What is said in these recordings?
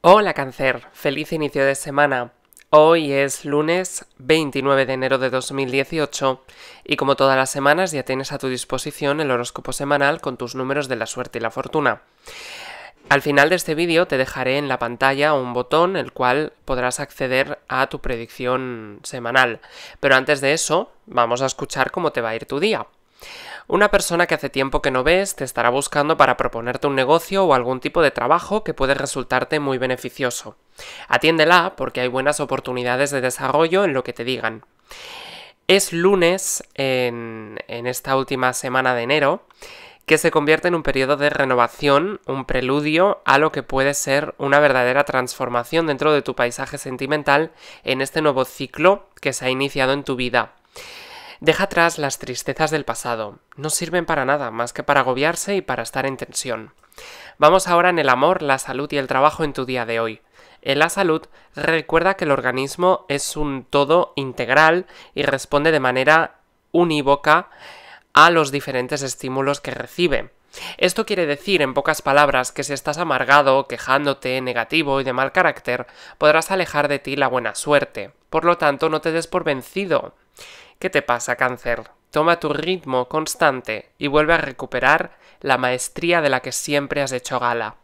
Hola cáncer, feliz inicio de semana. Hoy es lunes 29 de enero de 2018 y como todas las semanas ya tienes a tu disposición el horóscopo semanal con tus números de la suerte y la fortuna. Al final de este vídeo te dejaré en la pantalla un botón el cual podrás acceder a tu predicción semanal. Pero antes de eso, vamos a escuchar cómo te va a ir tu día. Una persona que hace tiempo que no ves te estará buscando para proponerte un negocio o algún tipo de trabajo que puede resultarte muy beneficioso. Atiéndela porque hay buenas oportunidades de desarrollo en lo que te digan. Es lunes en, en esta última semana de enero que se convierte en un periodo de renovación, un preludio a lo que puede ser una verdadera transformación dentro de tu paisaje sentimental en este nuevo ciclo que se ha iniciado en tu vida. Deja atrás las tristezas del pasado, no sirven para nada más que para agobiarse y para estar en tensión. Vamos ahora en el amor, la salud y el trabajo en tu día de hoy. En la salud, recuerda que el organismo es un todo integral y responde de manera unívoca a los diferentes estímulos que recibe. Esto quiere decir, en pocas palabras, que si estás amargado, quejándote, negativo y de mal carácter, podrás alejar de ti la buena suerte. Por lo tanto, no te des por vencido. ¿Qué te pasa, cáncer? Toma tu ritmo constante y vuelve a recuperar la maestría de la que siempre has hecho gala.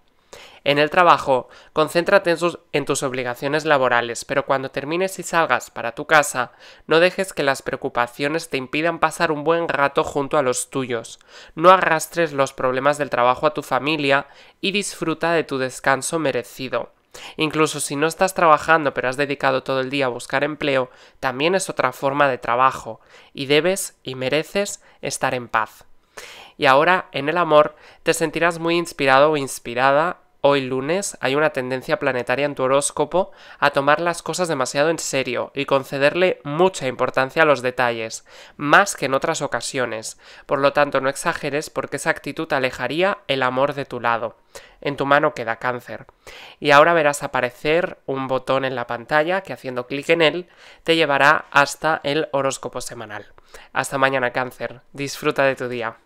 En el trabajo, concéntrate en, tus obligaciones laborales, pero cuando termines y salgas para tu casa, no dejes que las preocupaciones te impidan pasar un buen rato junto a los tuyos. No arrastres los problemas del trabajo a tu familia y disfruta de tu descanso merecido. Incluso si no estás trabajando pero has dedicado todo el día a buscar empleo, también es otra forma de trabajo y debes y mereces estar en paz. Y ahora, en el amor, te sentirás muy inspirado o inspirada. Hoy lunes hay una tendencia planetaria en tu horóscopo a tomar las cosas demasiado en serio y concederle mucha importancia a los detalles, más que en otras ocasiones. Por lo tanto, no exageres porque esa actitud alejaría el amor de tu lado en tu mano queda cáncer. Y ahora verás aparecer un botón en la pantalla que haciendo clic en él te llevará hasta el horóscopo semanal. Hasta mañana cáncer. Disfruta de tu día.